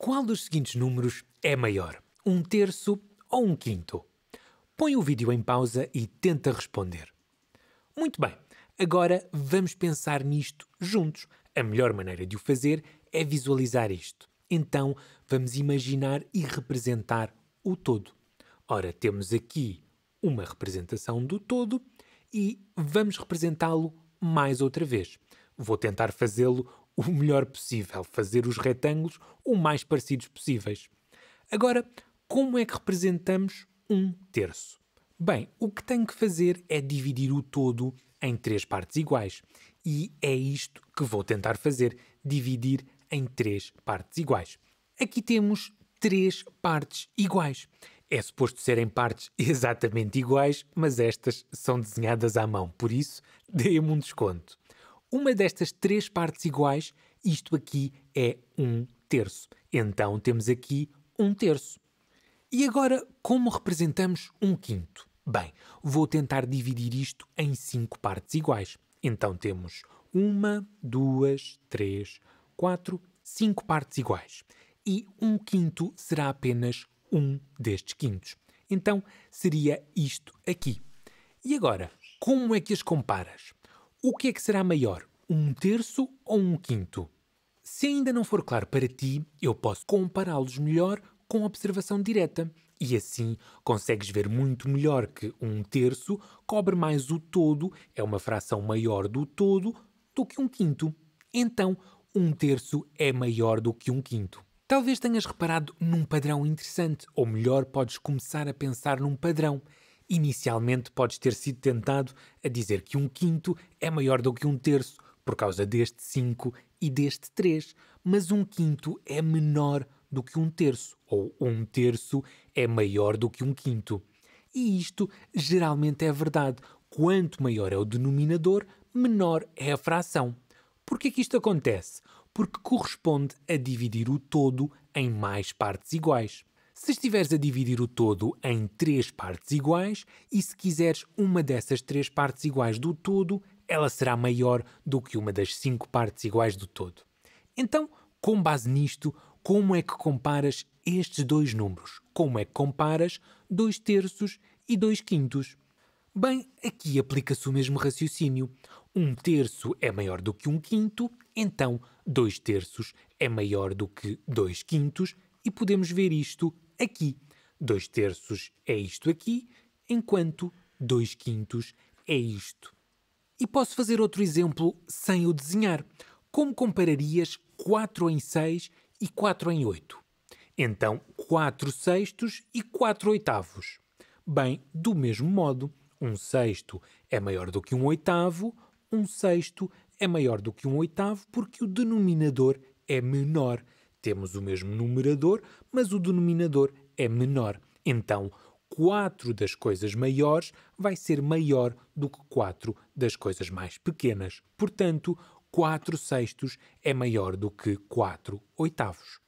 Qual dos seguintes números é maior? Um terço ou um quinto? Põe o vídeo em pausa e tenta responder. Muito bem, agora vamos pensar nisto juntos. A melhor maneira de o fazer é visualizar isto. Então vamos imaginar e representar o todo. Ora, temos aqui uma representação do todo e vamos representá-lo mais outra vez. Vou tentar fazê-lo o melhor possível, fazer os retângulos o mais parecidos possíveis. Agora, como é que representamos um terço? Bem, o que tenho que fazer é dividir o todo em três partes iguais. E é isto que vou tentar fazer: dividir em três partes iguais. Aqui temos três partes iguais. É suposto serem partes exatamente iguais, mas estas são desenhadas à mão, por isso dê-me um desconto uma destas três partes iguais, isto aqui é um terço. Então temos aqui um terço. E agora, como representamos um quinto? Bem, vou tentar dividir isto em cinco partes iguais. Então temos uma, duas, três, quatro, cinco partes iguais. E um quinto será apenas um destes quintos. Então seria isto aqui. E agora, como é que as comparas? O que é que será maior, um terço ou um quinto? Se ainda não for claro para ti, eu posso compará-los melhor com observação direta. E assim consegues ver muito melhor que um terço cobre mais o todo, é uma fração maior do todo, do que um quinto. Então, um terço é maior do que um quinto. Talvez tenhas reparado num padrão interessante, ou melhor, podes começar a pensar num padrão. Inicialmente, podes ter sido tentado a dizer que um quinto é maior do que um terço, por causa deste 5 e deste 3, mas um quinto é menor do que um terço, ou um terço é maior do que um quinto. E isto geralmente é verdade. Quanto maior é o denominador, menor é a fração. Por que é isto acontece? Porque corresponde a dividir o todo em mais partes iguais. Se estiveres a dividir o todo em três partes iguais e se quiseres uma dessas três partes iguais do todo, ela será maior do que uma das cinco partes iguais do todo. Então, com base nisto, como é que comparas estes dois números? Como é que comparas 2 terços e 2 quintos? Bem, aqui aplica-se o mesmo raciocínio. Um terço é maior do que um quinto, então 2 terços é maior do que 2 quintos, e podemos ver isto aqui. Dois terços é isto aqui, enquanto dois quintos é isto. E posso fazer outro exemplo sem o desenhar. Como compararias 4 em 6 e 4 em 8? Então, 4 sextos e 4 oitavos. Bem, do mesmo modo, um sexto é maior do que um oitavo, um sexto é maior do que um oitavo porque o denominador é menor. Temos o mesmo numerador, mas o denominador é menor. Então, 4 das coisas maiores vai ser maior do que 4 das coisas mais pequenas. Portanto, 4 sextos é maior do que 4 oitavos.